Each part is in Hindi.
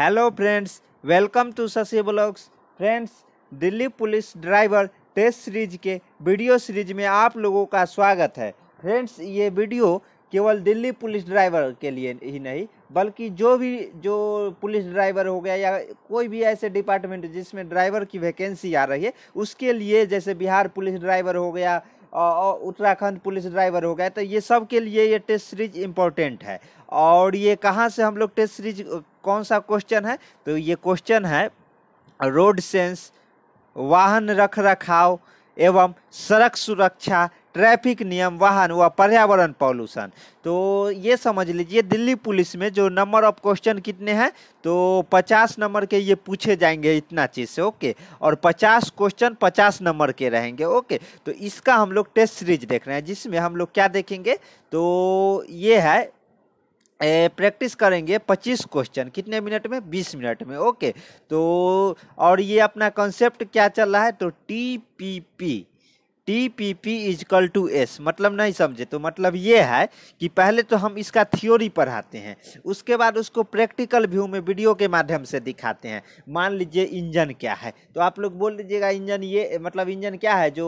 hello friends welcome to Shashi blogs friends Delhi police driver test series के वीडियो सीरीज में आप लोगों का स्वागत है फ्रेंड्स ये वीडियो केवल दिल्ली पुलिस ड्राइवर के लिए ही नहीं बल्कि जो भी जो पुलिस ड्राइवर हो गया या कोई भी ऐसे डिपार्टमेंट जिसमें ड्राइवर की वैकेंसी आ रही है उसके लिए जैसे बिहार पुलिस ड्राइवर हो गया और उत्तराखंड पुलिस ड्राइवर हो गया तो ये सब के लिए ये टेस्ट सीरीज इम्पोर्टेंट है और ये कहाँ से हम लोग टेस्ट सीरीज कौन सा क्वेश्चन है तो ये क्वेश्चन है रोड सेंस वाहन रख रखाव एवं सड़क सुरक्षा ट्रैफिक नियम वाहन व पर्यावरण पॉल्यूशन तो ये समझ लीजिए दिल्ली पुलिस में जो नंबर ऑफ क्वेश्चन कितने हैं तो 50 नंबर के ये पूछे जाएंगे इतना चीज़ से ओके और 50 क्वेश्चन 50 नंबर के रहेंगे ओके तो इसका हम लोग टेस्ट सीरीज देख रहे हैं जिसमें हम लोग क्या देखेंगे तो ये है प्रैक्टिस करेंगे 25 क्वेश्चन कितने मिनट में 20 मिनट में ओके तो और ये अपना कॉन्सेप्ट क्या चल रहा है तो T P P T P P is equal to S मतलब नहीं समझे तो मतलब ये है कि पहले तो हम इसका थ्योरी पढ़ाते हैं उसके बाद उसको प्रैक्टिकल व्यू में वीडियो के माध्यम से दिखाते हैं मान लीजिए इंजन क्या है तो आप लोग बोल दीजिएगा इंजन ये मतलब इंजन क्या है जो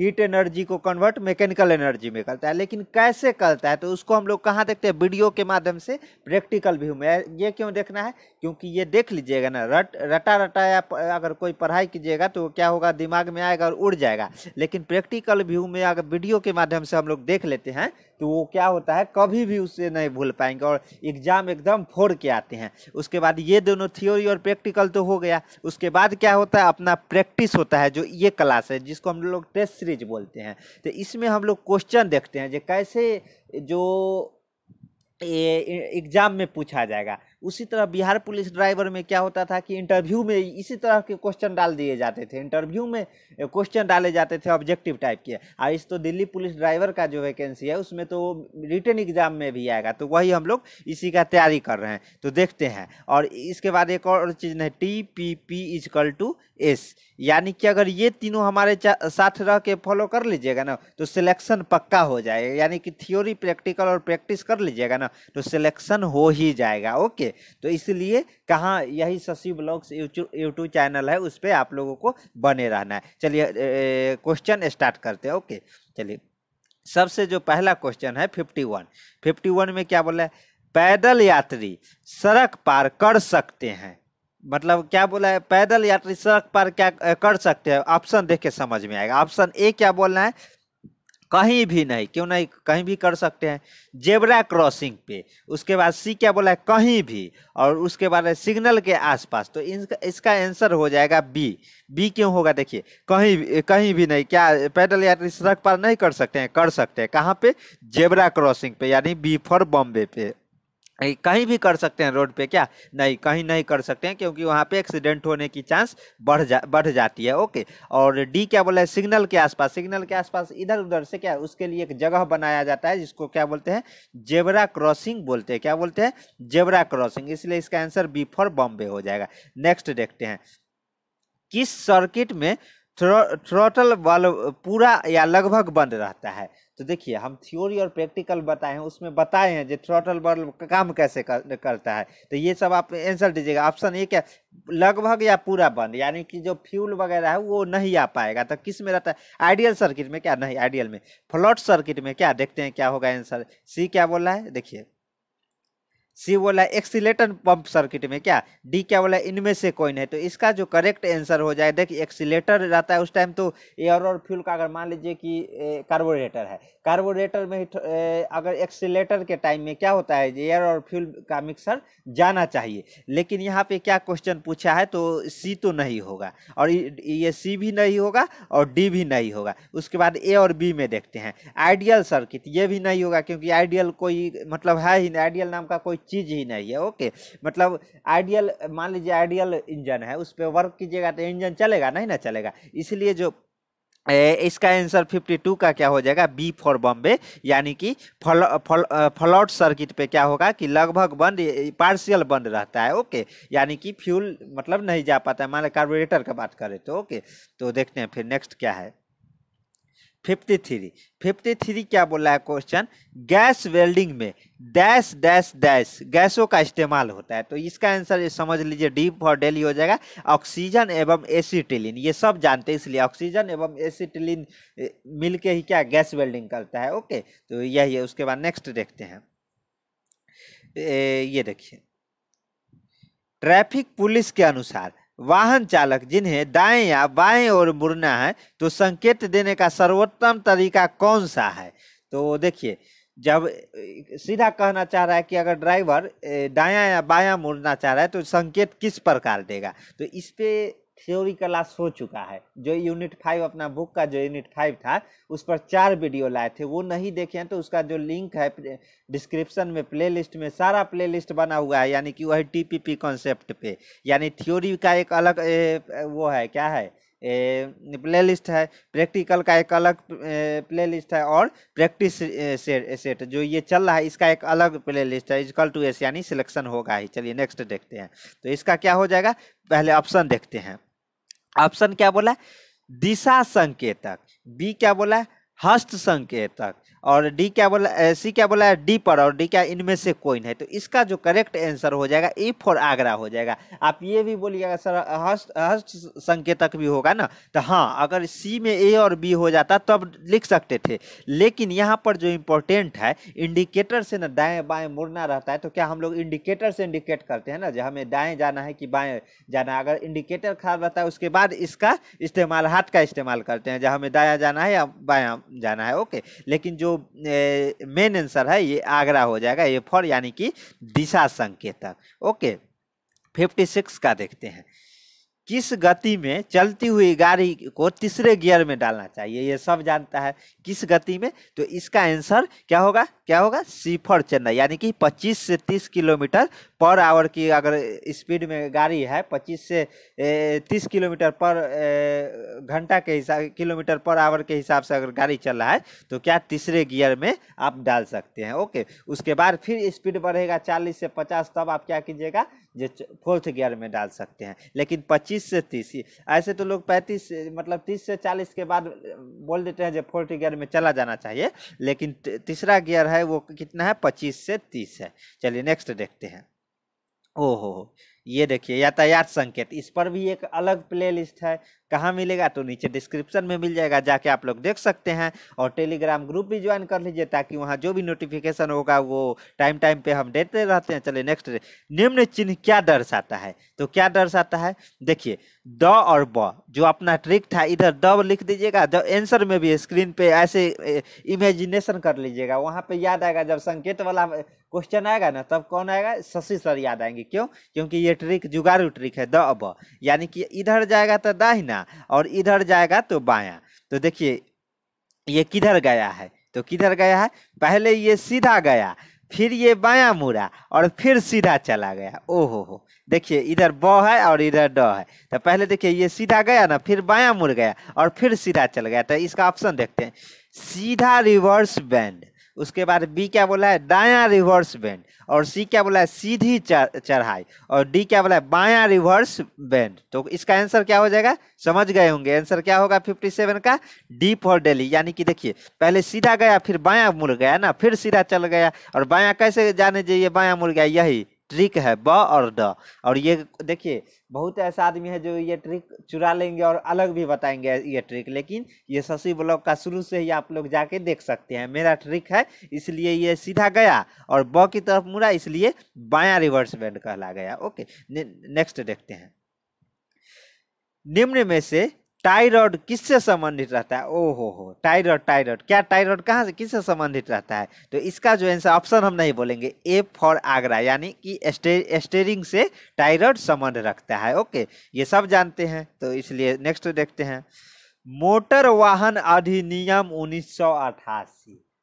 हीट एनर्जी को कन्वर्ट मैकेनिकल एनर्जी में करता है लेकिन कैसे करता है तो उसको हम लोग कहाँ देखते हैं वीडियो के माध्यम से प्रैक्टिकल व्यू में ये क्यों देखना है क्योंकि ये देख लीजिएगा ना रट रटा रटा या अगर कोई पढ़ाई कीजिएगा तो क्या होगा दिमाग में आएगा और उड़ जाएगा लेकिन लेकिन प्रैक्टिकल व्यू में अगर वीडियो के माध्यम से हम लोग देख लेते हैं तो वो क्या होता है कभी भी उसे नहीं भूल पाएंगे और एग्ज़ाम एकदम फोड़ के आते हैं उसके बाद ये दोनों थ्योरी और प्रैक्टिकल तो हो गया उसके बाद क्या होता है अपना प्रैक्टिस होता है जो ये क्लास है जिसको हम लोग टेस्ट सीरीज बोलते हैं तो इसमें हम लोग क्वेश्चन देखते हैं जो कैसे जो एग्ज़ाम में पूछा जाएगा उसी तरह बिहार पुलिस ड्राइवर में क्या होता था कि इंटरव्यू में इसी तरह के क्वेश्चन डाल दिए जाते थे इंटरव्यू में क्वेश्चन डाले जाते थे ऑब्जेक्टिव टाइप के और हाँ, इस तो दिल्ली पुलिस ड्राइवर का जो वैकेंसी है उसमें तो रिटर्न एग्जाम में भी आएगा तो वही हम लोग इसी का तैयारी कर रहे हैं तो देखते हैं और इसके बाद एक और चीज़ है T P P is equal to S यानी कि अगर ये तीनों हमारे साथ रह के फॉलो कर लीजिएगा ना तो सिलेक्शन पक्का हो जाएगा यानी कि थ्योरी प्रैक्टिकल और प्रैक्टिस कर लीजिएगा ना तो सिलेक्शन हो ही जाएगा ओके तो इसलिए कहाँ यही शशि ब्लॉग्स यूट्यूब चैनल है उस पर आप लोगों को बने रहना है चलिए क्वेश्चन स्टार्ट करते हैं ओके चलिए सबसे जो पहला क्वेश्चन है फिफ्टी वन फिफ्टी वन में क्या बोला है पैदल यात्री सड़क पार कर सकते हैं मतलब क्या बोला है पैदल यात्री सड़क पार क्या कर सकते हैं ऑप्शन देख के समझ में आएगा ऑप्शन ए क्या बोलना है कहीं भी नहीं क्यों नहीं कहीं भी कर सकते हैं जेबरा क्रॉसिंग पे उसके बाद सी क्या बोला है कहीं भी और उसके बाद है सिग्नल के आसपास तो इसका इसका आंसर हो जाएगा बी बी क्यों होगा देखिए कहीं कहीं भी नहीं क्या पैदल यात्री सड़क पर नहीं कर सकते हैं कर सकते हैं कहाँ पे जेबरा क्रॉसिंग पे यानी बी फॉर बॉम्बे पे कहीं भी कर सकते हैं रोड पे क्या नहीं कहीं नहीं कर सकते हैं क्योंकि वहाँ पे एक्सीडेंट होने की चांस बढ़ जा बढ़ जाती है ओके और डी क्या बोला है सिग्नल के आसपास सिग्नल के आसपास इधर उधर से क्या उसके लिए एक जगह बनाया जाता है जिसको क्या बोलते हैं जेबरा क्रॉसिंग बोलते हैं क्या बोलते हैं जेबरा क्रॉसिंग इसलिए इसका आंसर बी फॉर बॉम्बे हो जाएगा नेक्स्ट देखते हैं किस सर्किट में थ्रोटल ट्रोटल वाल पूरा या लगभग बंद रहता है तो देखिए हम थ्योरी और प्रैक्टिकल बताए हैं उसमें बताए हैं जो थ्रोटल बल्ब काम कैसे कर, करता है तो ये सब आप आंसर दीजिएगा ऑप्शन ए क्या लगभग या पूरा बंद यानी कि जो फ्यूल वगैरह है वो नहीं आ पाएगा तो किस में रहता है आइडियल सर्किट में क्या नहीं आइडियल में फ्लॉट सर्किट में क्या देखते हैं क्या होगा आंसर सी क्या बोल रहा है देखिए सी बोला एक्सीटर पंप सर्किट में क्या डी क्या बोला इनमें से कोई है तो इसका जो करेक्ट आंसर हो जाए देखिए एक्सीटर रहता है उस टाइम तो एयर और फ्यूल का अगर मान लीजिए कि कार्बोरेटर है कार्बोरेटर में ए, अगर एक्सीटर के टाइम में क्या होता है एयर और फ्यूल का मिक्सर जाना चाहिए लेकिन यहाँ पे क्या क्वेश्चन पूछा है तो सी तो नहीं होगा और ये सी भी नहीं होगा और डी भी नहीं होगा उसके बाद ए और बी में देखते हैं आइडियल सर्किट ये भी नहीं होगा क्योंकि आइडियल कोई मतलब है ही नहीं आइडियल नाम का कोई चीज़ ही नहीं है ओके मतलब आइडियल मान लीजिए आइडियल इंजन है उस पर वर्क कीजिएगा तो इंजन चलेगा नहीं ना चलेगा इसलिए जो इसका आंसर 52 का क्या हो जाएगा बी फॉर बॉम्बे यानी कि फल, फल, फ्लॉट सर्किट पे क्या होगा कि लगभग बंद पार्शियल बंद रहता है ओके यानी कि फ्यूल मतलब नहीं जा पाता है मान लो कार्बोरेटर का बात करें तो ओके तो देखते हैं फिर नेक्स्ट क्या है फिफ्टी थ्री फिफ्टी थ्री क्या बोला है क्वेश्चन गैस वेल्डिंग में डैश डैश डैश गैसों का इस्तेमाल होता है तो इसका आंसर ये समझ लीजिए डी फॉर डेली हो जाएगा ऑक्सीजन एवं एसीटिलिन ये सब जानते हैं इसलिए ऑक्सीजन एवं एसीटिलिन मिलके ही क्या गैस वेल्डिंग करता है ओके तो यही है उसके बाद नेक्स्ट देखते हैं ए, ये देखिए ट्रैफिक पुलिस के अनुसार वाहन चालक जिन्हें दाएं या बाएं ओर मुड़ना है तो संकेत देने का सर्वोत्तम तरीका कौन सा है तो देखिए जब सीधा कहना चाह रहा है कि अगर ड्राइवर दाया या बाया मुड़ना चाह रहा है तो संकेत किस प्रकार देगा तो इस पर थ्योरी क्लास हो चुका है जो यूनिट फाइव अपना बुक का जो यूनिट फाइव था उस पर चार वीडियो लाए थे वो नहीं देखे हैं तो उसका जो लिंक है डिस्क्रिप्शन में प्ले लिस्ट में सारा प्ले लिस्ट बना हुआ है यानी कि वह टी पी पी कॉन्सेप्ट पे यानी थ्योरी का एक अलग ए, वो है क्या है प्ले लिस्ट है प्रैक्टिकल का एक अलग प्ले लिस्ट है और प्रैक्टिस सेट सेट जो ये चल रहा है इसका एक अलग प्ले लिस्ट है इजकल टू एस यानी सिलेक्शन होगा ही चलिए नेक्स्ट देखते हैं तो इसका क्या हो जाएगा पहले ऑप्शन देखते हैं ऑप्शन क्या बोला दिशा संकेतक बी क्या बोला हस्त संकेतक और डी क्या बोला सी क्या बोला है डी पर और डी क्या इनमें से कोई नहीं तो इसका जो करेक्ट आंसर हो जाएगा ए फॉर आगरा हो जाएगा आप ये भी बोलिएगा सर हस्त हस्त संकेतक भी होगा ना तो हाँ अगर सी में ए और बी हो जाता तब तो लिख सकते थे लेकिन यहाँ पर जो इम्पोर्टेंट है इंडिकेटर से ना दाएँ बाएँ मुड़ना रहता है तो क्या हम लोग इंडिकेटर से इंडिकेट करते हैं ना जो हमें दाएँ जाना है कि बाएँ जाना है अगर इंडिकेटर खराब रहता है उसके बाद इसका इस्तेमाल हाथ का इस्तेमाल करते हैं जहाँ हमें दाया जाना है या बाया जाना है ओके लेकिन जो मेन आंसर है ये आगरा हो जाएगा ये फॉर यानी कि दिशा संकेतक ओके फिफ्टी सिक्स का देखते हैं किस गति में चलती हुई गाड़ी को तीसरे गियर में डालना चाहिए ये सब जानता है किस गति में तो इसका आंसर क्या होगा क्या होगा सीफर चेन्नई यानी कि 25 से 30 किलोमीटर पर आवर की अगर स्पीड में गाड़ी है 25 से 30 किलोमीटर पर घंटा के हिसाब किलोमीटर पर आवर के हिसाब से अगर गाड़ी चल रहा है तो क्या तीसरे गियर में आप डाल सकते हैं ओके उसके बाद फिर स्पीड बढ़ेगा चालीस से पचास तब आप क्या कीजिएगा जो फोर्थ गियर में डाल सकते हैं लेकिन पच्चीस पच्चीस से तीस ऐसे तो लोग पैंतीस मतलब तीस से चालीस के बाद बोल देते हैं जो फोर्थ गियर में चला जाना चाहिए लेकिन तीसरा गियर है वो कितना है पच्चीस से तीस है चलिए नेक्स्ट देखते हैं ओहो हो ये देखिए यातायात संकेत इस पर भी एक अलग प्ले लिस्ट है कहाँ मिलेगा तो नीचे डिस्क्रिप्शन में मिल जाएगा जाके आप लोग देख सकते हैं और टेलीग्राम ग्रुप भी ज्वाइन कर लीजिए ताकि वहाँ जो भी नोटिफिकेशन होगा वो टाइम टाइम पे हम देते रहते हैं चले नेक्स्ट निम्न चिन्ह क्या दर्शाता है तो क्या दर्शाता है देखिए द और ब जो अपना ट्रिक था इधर द लिख दीजिएगा द एंसर में भी स्क्रीन पर ऐसे इमेजिनेशन कर लीजिएगा वहाँ पे याद आएगा जब संकेत वाला क्वेश्चन आएगा ना तब कौन आएगा शशि सर याद आएंगे क्यों क्योंकि ये ट्रिक जुगाड़ू ट्रिक है द अब यानी कि इधर जाएगा तो दाहिना और इधर जाएगा तो बायां तो देखिए ये किधर गया है तो किधर गया है पहले ये सीधा गया फिर ये बायां मुड़ा और फिर सीधा चला गया ओहो हो देखिए इधर ब है और इधर ड है तो पहले देखिए ये सीधा गया ना फिर बायां मुड़ गया और फिर सीधा चल गया तो इसका ऑप्शन देखते हैं सीधा रिवर्स बैंड उसके बाद बी क्या बोला है दाया रिवर्स बैंड और सी क्या बोला है सीधी चढ़ाई और डी क्या बोला है बाया रिवर्स बैंड तो इसका आंसर क्या हो जाएगा समझ गए होंगे आंसर क्या होगा 57 का डी फॉर डेली यानी कि देखिए पहले सीधा गया फिर बाया मुड़ गया ना फिर सीधा चल गया और बाया कैसे जाने जाइए बाया मुड़ गया यही ट्रिक है ब और ड और ये देखिए बहुत ऐसा आदमी है जो ये ट्रिक चुरा लेंगे और अलग भी बताएंगे ये ट्रिक लेकिन ये शशि ब्लॉग का शुरू से ही आप लोग जाके देख सकते हैं मेरा ट्रिक है इसलिए ये सीधा गया और ब की तरफ मुड़ा इसलिए बायां रिवर्स बैंड कहला गया ओके ने, नेक्स्ट देखते हैं निम्न में से टाइरॉड किससे संबंधित रहता है ओहो हो हो टाइरॉड क्या टाइरॉड कहाँ से किससे संबंधित रहता है तो इसका जो आंसर ऑप्शन हम नहीं बोलेंगे ए फॉर आगरा यानी कि स्टेरिंग से टाइरॉड संबंध रखता है ओके ये सब जानते हैं तो इसलिए नेक्स्ट देखते हैं मोटर वाहन अधिनियम उन्नीस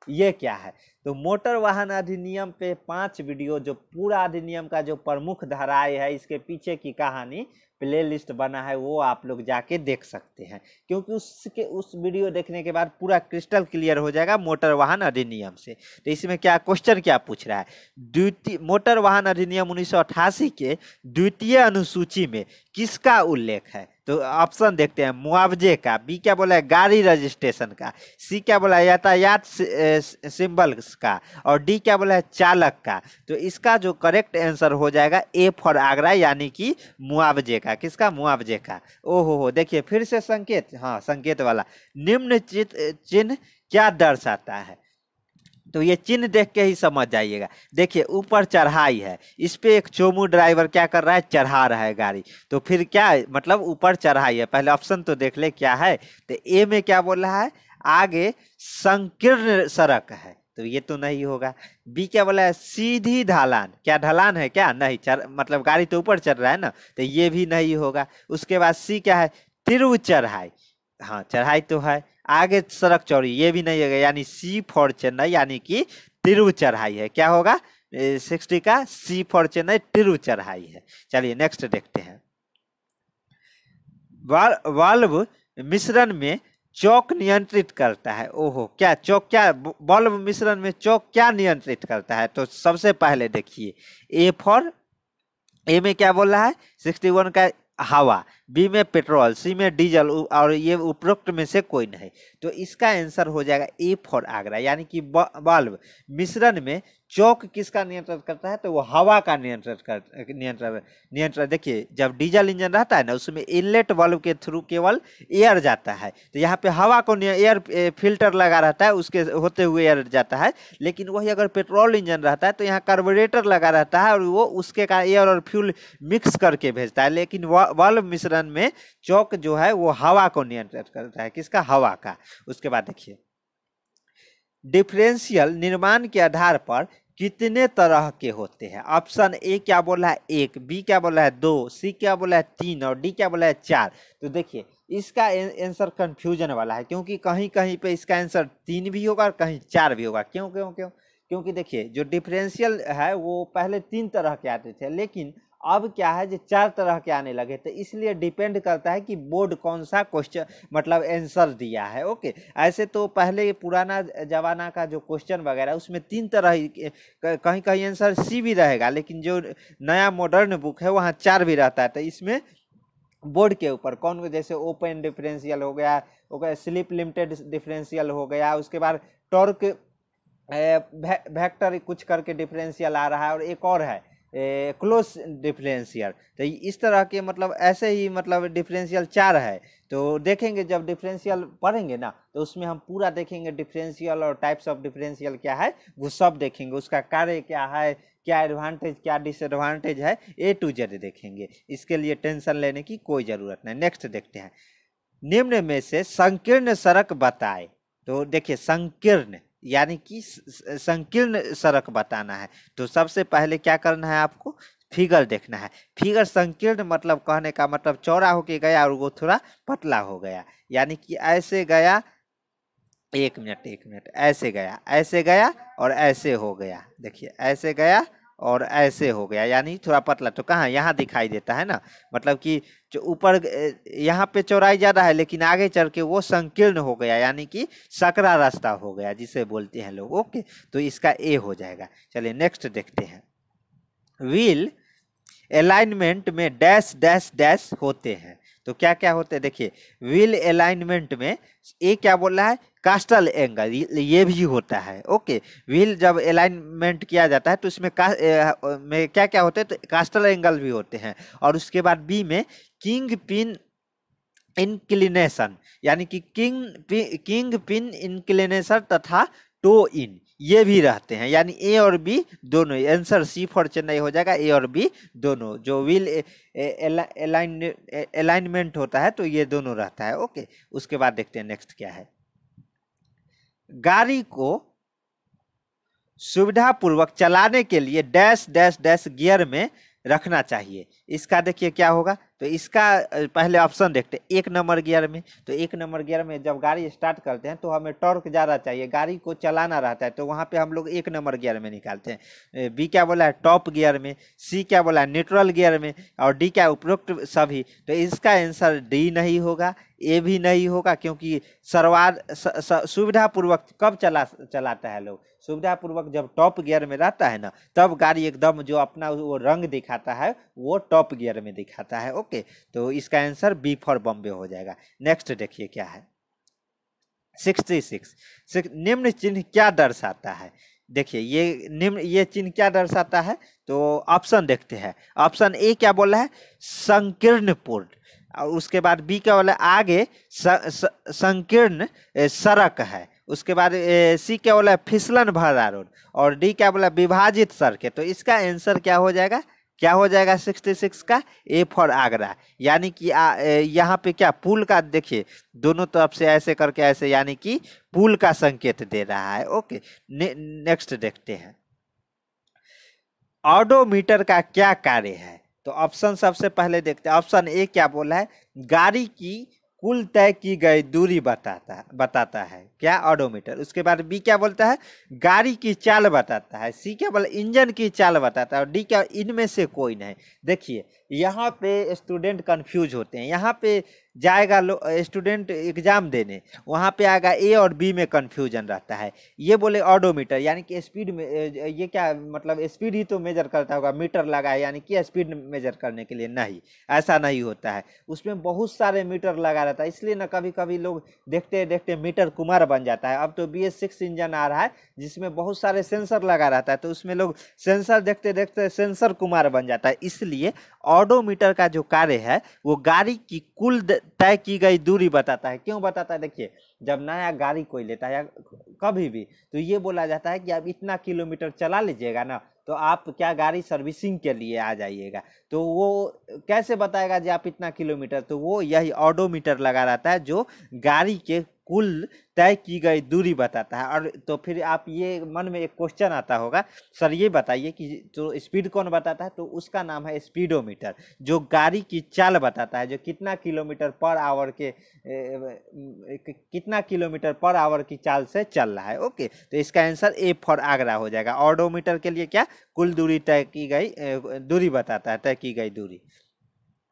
ये क्या है तो मोटर वाहन अधिनियम पे पांच वीडियो जो पूरा अधिनियम का जो प्रमुख धाराएं है इसके पीछे की कहानी प्ले लिस्ट बना है वो आप लोग जाके देख सकते हैं क्योंकि उसके उस वीडियो देखने के बाद पूरा क्रिस्टल क्लियर हो जाएगा मोटर वाहन अधिनियम से तो इसमें क्या क्वेश्चन क्या पूछ रहा है द्वितीय मोटर वाहन अधिनियम उन्नीस के द्वितीय अनुसूची में किसका उल्लेख है तो ऑप्शन देखते हैं मुआवजे का बी क्या बोला है गाड़ी रजिस्ट्रेशन का सी क्या बोला है यातायात सिंबल्स का और डी क्या बोला है चालक का तो इसका जो करेक्ट आंसर हो जाएगा ए फॉर आगरा यानी कि मुआवजे का का किसका मुआवजे का ओहो हो देखिए फिर से संकेत हाँ संकेत वाला निम्न चिन्ह क्या दर्शाता है तो ये चिन्ह देख के ही समझ जाइएगा देखिए ऊपर चढ़ाई है इस पर एक चोमू ड्राइवर क्या कर रहा है चढ़ा रहा है गाड़ी तो फिर क्या मतलब ऊपर चढ़ाई है पहले ऑप्शन तो देख ले क्या है तो ए में क्या बोल रहा है आगे संकीर्ण सड़क है तो ये तो नहीं होगा बी क्या बोला है सीधी ढालान क्या ढलान है क्या नहीं चर मतलब गाड़ी तो ऊपर चढ़ रहा है ना तो ये भी नहीं होगा उसके बाद सी क्या है तिरु चढ़ाई हाँ चढ़ाई तो है आगे सड़क चौड़ी ये भी नहीं होगा यानी सी फॉर चेन्नई यानी कि तिरु चढ़ाई है क्या होगा सिक्सटी का सी फॉर चेन्नई तिरु चढ़ाई है चलिए नेक्स्ट देखते हैं वाल्व मिश्रण में चौक नियंत्रित करता है ओहो क्या चौक क्या बल्ब मिश्रण में चौक क्या नियंत्रित करता है तो सबसे पहले देखिए ए फॉर ए में क्या बोल रहा है सिक्सटी वन का हवा बी में पेट्रोल सी में डीजल और ये उपरोक्त में से कोई नहीं तो इसका आंसर हो जाएगा ए फॉर आगरा यानी कि बल्ब मिश्रण में चौक किसका नियंत्रण करता है तो वो हवा का नियंत्रण कर नियंत्रण नियंत्रण देखिए जब डीजल इंजन रहता है ना उसमें इनलेट बल्ब के थ्रू केवल एयर जाता है तो यहाँ पे हवा को एयर फिल्टर लगा रहता है उसके होते हुए एयर जाता है लेकिन वही अगर पेट्रोल इंजन रहता है तो यहाँ कार्बोरेटर लगा रहता है और वो उसके का एयर और फ्यूल मिक्स करके भेजता है लेकिन बल्ब मिश्रण चरण में चौक जो है वो हवा को नियंत्रित करता है किसका हवा का उसके बाद देखिए डिफरेंशियल निर्माण के आधार पर कितने तरह के होते हैं ऑप्शन ए क्या बोला है एक बी क्या बोला है दो सी क्या बोला है तीन और डी क्या बोला है चार तो देखिए इसका आंसर कंफ्यूजन वाला है क्योंकि कहीं कहीं पे इसका आंसर तीन भी होगा और कहीं चार भी होगा क्यों क्यों क्यों क्योंकि देखिए जो डिफरेंशियल है वो पहले तीन तरह के आते थे लेकिन अब क्या है जो चार तरह के आने लगे तो इसलिए डिपेंड करता है कि बोर्ड कौन सा क्वेश्चन मतलब आंसर दिया है ओके ऐसे तो पहले पुराना जमाना का जो क्वेश्चन वगैरह उसमें तीन तरह कहीं कहीं आंसर सी भी रहेगा लेकिन जो नया मॉडर्न बुक है वहाँ चार भी रहता है तो इसमें बोर्ड के ऊपर कौन जैसे ओपन डिफरेंशियल हो गया ओके स्लिप लिमिटेड डिफरेंशियल हो गया उसके बाद टॉर्क वेक्टर भे, कुछ करके डिफरेंशियल आ रहा है और एक और है क्लोज डिफरेंशियल तो इस तरह के मतलब ऐसे ही मतलब डिफरेंशियल चार है तो देखेंगे जब डिफरेंशियल पढ़ेंगे ना तो उसमें हम पूरा देखेंगे डिफरेंशियल और टाइप्स ऑफ डिफरेंशियल क्या है वो सब देखेंगे उसका कार्य क्या है क्या एडवांटेज क्या डिसएडवांटेज है ए टू जेड देखेंगे इसके लिए टेंशन लेने की कोई ज़रूरत नहीं नेक्स्ट देखते हैं निम्न में से संकीर्ण सड़क बताए तो देखिए संकीर्ण यानी कि संकीर्ण सड़क बताना है तो सबसे पहले क्या करना है आपको फिगर देखना है फिगर संकीर्ण मतलब कहने का मतलब चौड़ा होके गया और वो थोड़ा पतला हो गया यानी कि ऐसे गया एक मिनट एक मिनट ऐसे गया ऐसे गया और ऐसे हो गया देखिए ऐसे गया और ऐसे हो गया यानी थोड़ा पतला तो कहाँ यहाँ दिखाई देता है ना मतलब कि जो ऊपर यहाँ पे चौराई ज़्यादा है लेकिन आगे चल के वो संकीर्ण हो गया यानी कि सकरा रास्ता हो गया जिसे बोलते हैं लोग ओके तो इसका ए हो जाएगा चलिए नेक्स्ट देखते हैं व्हील अलाइनमेंट में डैश डैश डैश होते हैं तो क्या क्या होते हैं देखिए व्हील अलाइनमेंट में ये क्या बोल रहा है कास्टल एंगल ये भी होता है ओके व्हील जब अलाइनमेंट किया जाता है तो इसमें का में क्या क्या होते हैं तो कास्टल एंगल भी होते हैं और उसके बाद बी में किंग पिन इंक्लिनेशन यानी कि king pin king pin inclination तथा टो इन ये भी रहते हैं यानी ए और बी दोनों आंसर सी फॉर चेन्नई हो जाएगा ए और बी दोनों जो विल अलाइनमेंट होता है तो ये दोनों रहता है ओके उसके बाद देखते हैं नेक्स्ट क्या है गाड़ी को सुविधापूर्वक चलाने के लिए डैश डैश डैश गियर में रखना चाहिए इसका देखिए क्या होगा तो इसका पहले ऑप्शन देखते हैं एक नंबर गियर में तो एक नंबर गियर में जब गाड़ी स्टार्ट करते हैं तो हमें टॉर्क ज़्यादा चाहिए गाड़ी को चलाना रहता है तो वहाँ पे हम लोग एक नंबर गियर में निकालते हैं बी क्या बोला है टॉप गियर में सी क्या बोला है न्यूट्रल गियर में और डी क्या उपरोक्त सभी तो इसका आंसर डी नहीं होगा ये भी नहीं होगा क्योंकि सर्वा सुविधापूर्वक कब चला चलाता है लोग सुविधापूर्वक जब टॉप गियर में रहता है ना तब गाड़ी एकदम जो अपना वो रंग दिखाता है वो टॉप गियर में दिखाता है ओके तो इसका आंसर बी फॉर बॉम्बे हो जाएगा नेक्स्ट देखिए क्या है सिक्सटी सिक्स निम्न चिन्ह क्या दर्शाता है देखिए ये निम्न ये चिन्ह क्या दर्शाता है तो ऑप्शन देखते हैं ऑप्शन ए क्या बोला है पूर्ण और उसके बाद बी क्या बोला आगे संकीर्ण सड़क है उसके बाद सी क्या बोला फिसलन भरा रोड और डी क्या बोला विभाजित सड़क तो इसका आंसर क्या हो जाएगा क्या हो जाएगा 66 का ए फॉर आगरा यानी कि यहाँ पे क्या पुल का देखिए दोनों तरफ से ऐसे करके ऐसे यानी कि पुल का संकेत दे रहा है ओके ने, नेक्स्ट देखते हैं ऑडोमीटर का क्या कार्य है तो ऑप्शन सबसे पहले देखते हैं ऑप्शन ए क्या बोला है गाड़ी की कुल तय की गई दूरी बताता है बताता है क्या ऑडोमीटर उसके बाद बी क्या बोलता है गाड़ी की चाल बताता है सी क्या बोला इंजन की चाल बताता है और डी क्या इनमें से कोई नहीं देखिए यहाँ पे स्टूडेंट कंफ्यूज होते हैं यहाँ पे जाएगा स्टूडेंट एग्ज़ाम देने वहाँ पे आएगा ए और बी में कंफ्यूजन रहता है ये बोले ऑडोमीटर यानी कि स्पीड में ये क्या मतलब स्पीड ही तो मेजर करता होगा मीटर लगा है यानी कि स्पीड मेजर करने के लिए नहीं ऐसा नहीं होता है उसमें बहुत सारे मीटर लगा रहता है इसलिए ना कभी कभी लोग देखते देखते मीटर कुमार बन जाता है अब तो बी एस सिक्स इंजन आ रहा है जिसमें बहुत सारे सेंसर लगा रहता है तो उसमें लोग सेंसर देखते देखते सेंसर कुमार बन जाता है इसलिए और ऑडोमीटर का जो कार्य है वो गाड़ी की कुल तय की गई दूरी बताता है क्यों बताता है देखिए जब नया गाड़ी कोई लेता है या कभी भी तो ये बोला जाता है कि आप इतना किलोमीटर चला लीजिएगा ना तो आप क्या गाड़ी सर्विसिंग के लिए आ जाइएगा तो वो कैसे बताएगा जी आप इतना किलोमीटर तो वो यही ऑडोमीटर लगा रहता है जो गाड़ी के कुल तय की गई दूरी बताता है और तो फिर आप ये मन में एक क्वेश्चन आता होगा सर ये बताइए कि जो स्पीड कौन बताता है तो उसका नाम है स्पीडोमीटर जो गाड़ी की चाल बताता है जो कितना किलोमीटर पर आवर के ए, कितना किलोमीटर पर आवर की चाल से चल रहा है ओके तो इसका आंसर ए फॉर आगरा हो जाएगा ऑडोमीटर के लिए क्या कुल दूरी तय की गई दूरी बताता है तय की गई दूरी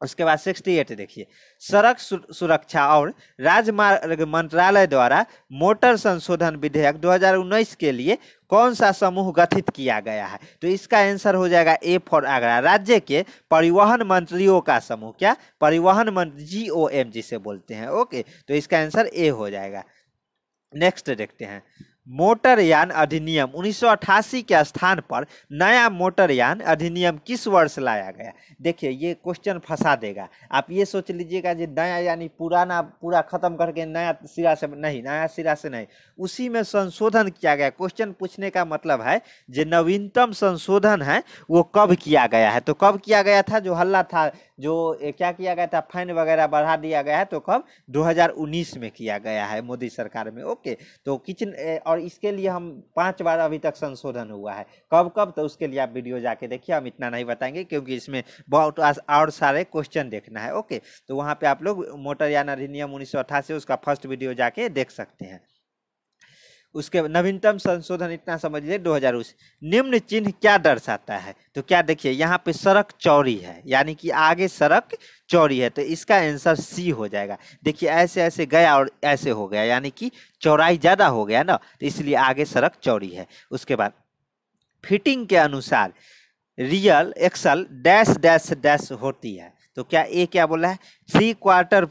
उसके बाद सिक्सटी एट देखिए सड़क सुरक्षा और राजमार्ग मंत्रालय द्वारा मोटर संशोधन विधेयक 2019 के लिए कौन सा समूह गठित किया गया है तो इसका आंसर हो जाएगा ए फॉर आगरा राज्य के परिवहन मंत्रियों का समूह क्या परिवहन मंत्री जी ओ एम जिसे बोलते हैं ओके तो इसका आंसर ए हो जाएगा नेक्स्ट देखते हैं मोटरयान अधिनियम 1988 के स्थान पर नया मोटरयान अधिनियम किस वर्ष लाया गया देखिए ये क्वेश्चन फंसा देगा आप ये सोच लीजिएगा जी नया यानी पुराना पूरा खत्म करके नया सिरा से नहीं नया सिरा से नहीं उसी में संशोधन किया गया क्वेश्चन पूछने का मतलब है जो नवीनतम संशोधन है वो कब किया गया है तो कब किया गया था जो हल्ला था जो क्या किया गया था फाइन वगैरह बढ़ा दिया गया है तो कब दो में किया गया है मोदी सरकार में ओके तो किचन और इसके लिए हम पांच बार अभी तक संशोधन हुआ है कब कब तो उसके लिए आप वीडियो जाके देखिए हम इतना नहीं बताएंगे क्योंकि इसमें बहुत और सारे क्वेश्चन देखना है ओके तो वहाँ पर आप लोग मोटर यान अधिनियम उन्नीस उसका फर्स्ट वीडियो जाके देख सकते हैं उसके नवीनतम संशोधन इतना समझिए दो हजार निम्न चिन्ह क्या दर्शाता है तो क्या देखिए यहाँ पे सड़क चौड़ी है यानी कि आगे सड़क चौड़ी है तो इसका आंसर सी हो जाएगा देखिए ऐसे ऐसे गया और ऐसे हो गया यानी कि चौड़ाई ज़्यादा हो गया ना तो इसलिए आगे सड़क चौड़ी है उसके बाद फिटिंग के अनुसार rear axle dash dash dash होती है तो क्या ए क्या बोला है थ्री क्वार्टर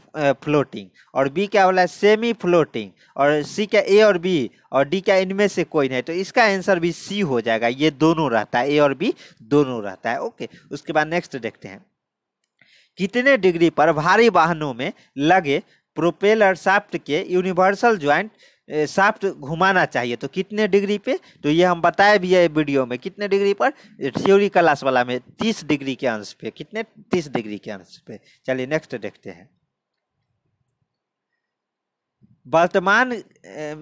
फ्लोटिंग और बी क्या बोला है सेमी फ्लोटिंग और सी क्या ए और बी और डी क्या इनमें से कोई नहीं तो इसका आंसर भी सी हो जाएगा ये दोनों रहता है ए और बी दोनों रहता है ओके उसके बाद नेक्स्ट देखते हैं कितने डिग्री पर भारी वाहनों में लगे प्रोपेलर साफ्ट के यूनिवर्सल ज्वाइंट साफ्ट घुमाना चाहिए तो कितने डिग्री पे तो ये हम बताए भी है वीडियो में कितने डिग्री पर थ्योरी क्लास वाला में तीस डिग्री के अंश पे कितने तीस डिग्री के अंश पे चलिए नेक्स्ट देखते हैं वर्तमान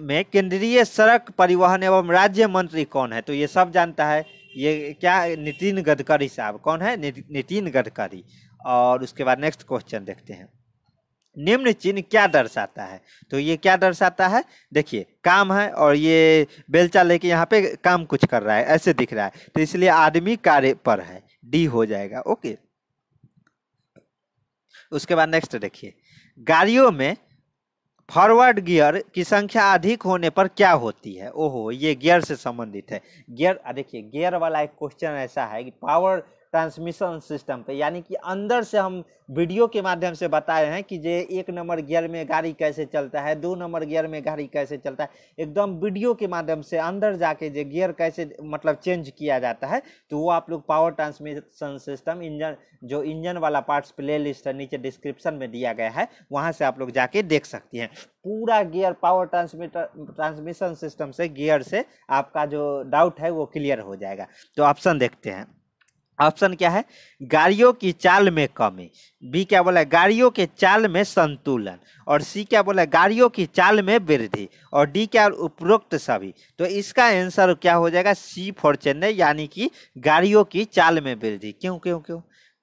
में केंद्रीय सड़क परिवहन एवं राज्य मंत्री कौन है तो ये सब जानता है ये क्या नितिन गडकरी साहब कौन है नितिन गडकरी और उसके बाद नेक्स्ट क्वेश्चन देखते हैं निम्न चिन्ह क्या दर्शाता है तो ये क्या दर्शाता है देखिए काम है और ये बेलचा लेके यहाँ पे काम कुछ कर रहा है ऐसे दिख रहा है तो इसलिए आदमी कार्य पर है डी हो जाएगा ओके उसके बाद नेक्स्ट देखिए गाड़ियों में फॉरवर्ड गियर की संख्या अधिक होने पर क्या होती है ओहो ये गियर से संबंधित है गियर देखिए गियर वाला एक क्वेश्चन ऐसा है कि पावर ट्रांसमिशन सिस्टम पे यानी कि अंदर से हम वीडियो के माध्यम से बताए हैं कि जे एक नंबर गियर में गाड़ी कैसे चलता है दो नंबर गियर में गाड़ी कैसे चलता है एकदम वीडियो के माध्यम से अंदर जाके जो गियर कैसे मतलब चेंज किया जाता है तो वो आप लोग पावर ट्रांसमिशन सिस्टम इंजन जो इंजन वाला पार्ट्स प्ले लिस्ट है नीचे डिस्क्रिप्शन में दिया गया है वहाँ से आप लोग जाके देख सकती हैं पूरा gear power transmitter transmission system से गियर से आपका जो डाउट है वो क्लियर हो जाएगा तो ऑप्शन देखते हैं ऑप्शन क्या है गाड़ियों की चाल में कमी बी क्या बोला है गाड़ियों के चाल में संतुलन और सी क्या बोला है गाड़ियों की चाल में वृद्धि और डी क्या उपरोक्त सभी तो इसका आंसर क्या हो जाएगा सी फॉर चेन्नई यानी कि गाड़ियों की चाल में वृद्धि क्यों क्यों क्यों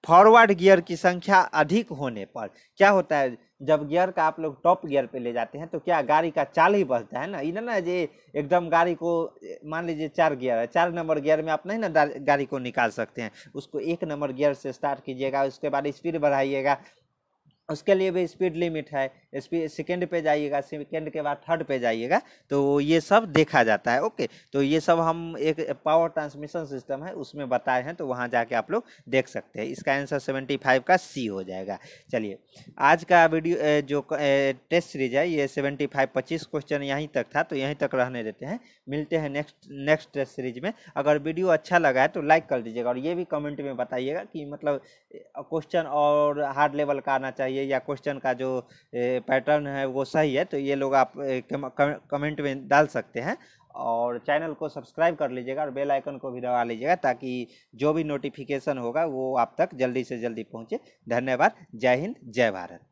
फॉरवर्ड गियर की संख्या अधिक होने पर क्या होता है जब गियर का आप लोग टॉप गियर पे ले जाते हैं तो क्या गाड़ी का चाल ही बचता है ना ये ना ना ये एकदम गाड़ी को मान लीजिए चार गियर है चार नंबर गियर में आप नहीं ना गाड़ी को निकाल सकते हैं उसको एक नंबर गियर से स्टार्ट कीजिएगा उसके बाद स्पीड बढ़ाइएगा उसके लिए भी स्पीड लिमिट है स्पीड सेकेंड पे जाइएगा सेकेंड के बाद थर्ड पे जाइएगा तो ये सब देखा जाता है ओके तो ये सब हम एक पावर ट्रांसमिशन सिस्टम है उसमें बताए हैं तो वहाँ जाके आप लोग देख सकते हैं इसका आंसर सेवेंटी फाइव का सी हो जाएगा चलिए आज का वीडियो जो टेस्ट सीरीज है ये सेवेंटी फाइव पच्चीस क्वेश्चन यहीं तक था तो यहीं तक रहने देते हैं मिलते हैं नेक्स्ट नेक्स्ट टेस्ट सीरीज में अगर वीडियो अच्छा लगा है तो लाइक कर दीजिएगा और ये भी कमेंट में बताइएगा कि मतलब क्वेश्चन और हार्ड लेवल का आना चाहिए चाहिए या क्वेश्चन का जो पैटर्न है वो सही है तो ये लोग आप कमेंट में डाल सकते हैं और चैनल को सब्सक्राइब कर लीजिएगा और बेल आइकन को भी दबा लीजिएगा ताकि जो भी नोटिफिकेशन होगा वो आप तक जल्दी से जल्दी पहुंचे धन्यवाद जय हिंद जय भारत